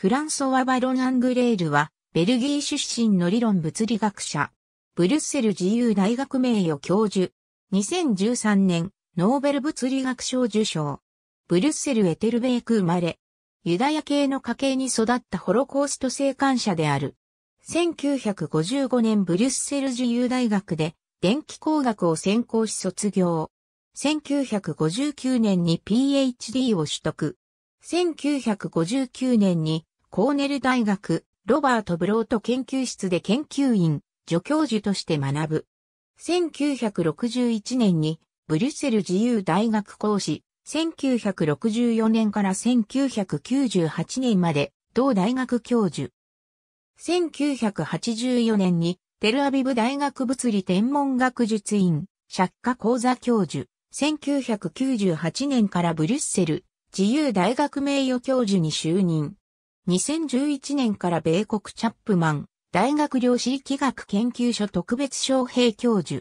フランソワ・バロン・アングレールは、ベルギー出身の理論物理学者、ブルッセル自由大学名誉教授、2013年、ノーベル物理学賞受賞。ブルッセル・エテルベーク生まれ、ユダヤ系の家系に育ったホロコースト生還者である。1955年ブリュッセル自由大学で電気工学を専攻し卒業。1959年に PhD を取得。1959年にコーネル大学、ロバート・ブロート研究室で研究員、助教授として学ぶ。1961年に、ブリュッセル自由大学講師、1964年から1998年まで、同大学教授。1984年に、テルアビブ大学物理天文学術院、釈迦講座教授。1998年からブリュッセル、自由大学名誉教授に就任。2011年から米国チャップマン大学量子力学研究所特別招聘教授。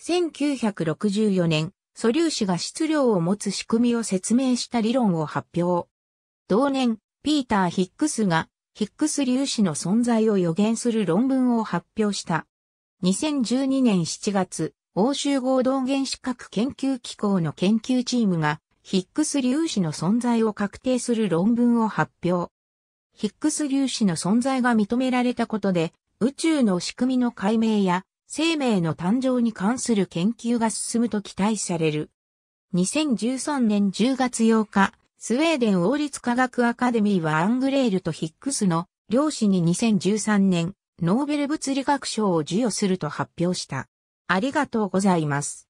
1964年、素粒子が質量を持つ仕組みを説明した理論を発表。同年、ピーター・ヒックスがヒックス粒子の存在を予言する論文を発表した。2012年7月、欧州合同原子核研究機構の研究チームがヒックス粒子の存在を確定する論文を発表。ヒックス粒子の存在が認められたことで、宇宙の仕組みの解明や生命の誕生に関する研究が進むと期待される。2013年10月8日、スウェーデン王立科学アカデミーはアングレールとヒックスの両子に2013年ノーベル物理学賞を授与すると発表した。ありがとうございます。